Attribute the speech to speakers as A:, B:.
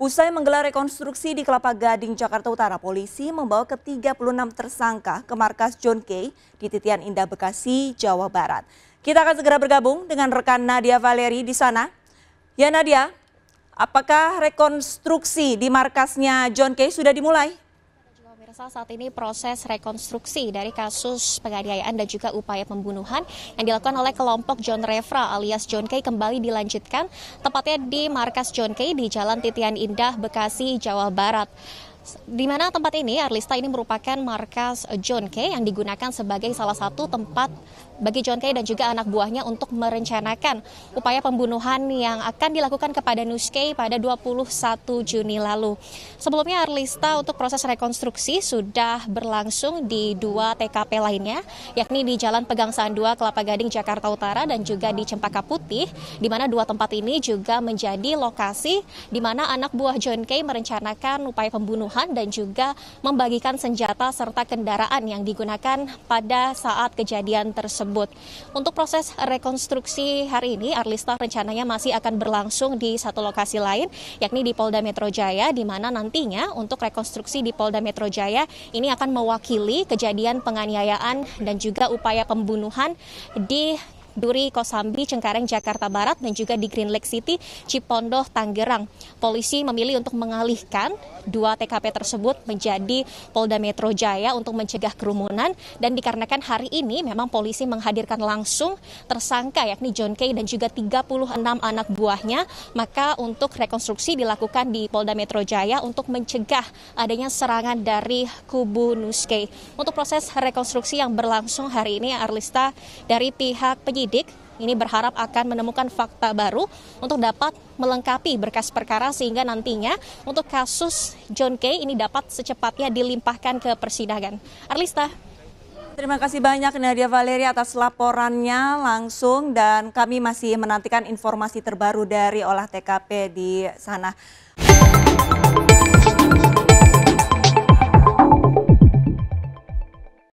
A: Usai menggelar rekonstruksi di Kelapa Gading, Jakarta Utara, polisi membawa ke-36 tersangka ke markas John Kay di Titian Indah, Bekasi, Jawa Barat. Kita akan segera bergabung dengan rekan Nadia Valeri di sana. Ya Nadia, apakah rekonstruksi di markasnya John Kay sudah dimulai?
B: Pemirsa saat ini proses rekonstruksi dari kasus penganiayaan dan juga upaya pembunuhan yang dilakukan oleh kelompok John Refra alias John Kay kembali dilanjutkan tepatnya di markas John Kay di Jalan Titian Indah, Bekasi, Jawa Barat di mana tempat ini, Arlista ini merupakan markas John Kay yang digunakan sebagai salah satu tempat bagi John Kay dan juga anak buahnya untuk merencanakan upaya pembunuhan yang akan dilakukan kepada Nuske pada 21 Juni lalu. Sebelumnya Arlista untuk proses rekonstruksi sudah berlangsung di dua TKP lainnya, yakni di Jalan Pegangsaan 2 Kelapa Gading, Jakarta Utara dan juga di Cempaka Putih, di mana dua tempat ini juga menjadi lokasi di mana anak buah John Kay merencanakan upaya pembunuhan pembunuhan dan juga membagikan senjata serta kendaraan yang digunakan pada saat kejadian tersebut. Untuk proses rekonstruksi hari ini, Arlista rencananya masih akan berlangsung di satu lokasi lain, yakni di Polda Metro Jaya, di mana nantinya untuk rekonstruksi di Polda Metro Jaya ini akan mewakili kejadian penganiayaan dan juga upaya pembunuhan di Duri Kosambi Cengkareng Jakarta Barat dan juga di Green Lake City Cipondoh Tanggerang. Polisi memilih untuk mengalihkan dua TKP tersebut menjadi Polda Metro Jaya untuk mencegah kerumunan dan dikarenakan hari ini memang polisi menghadirkan langsung tersangka yakni John Kay dan juga 36 anak buahnya maka untuk rekonstruksi dilakukan di Polda Metro Jaya untuk mencegah adanya serangan dari kubu Nuske. Untuk proses rekonstruksi yang berlangsung hari ini Arlista dari pihak penyidik penyidik ini berharap akan menemukan fakta baru untuk dapat melengkapi berkas perkara sehingga nantinya untuk kasus John Kay ini dapat secepatnya dilimpahkan ke persidangan. Arlista.
A: Terima kasih banyak Nadia Valeria atas laporannya langsung dan kami masih menantikan informasi terbaru dari olah TKP di sana.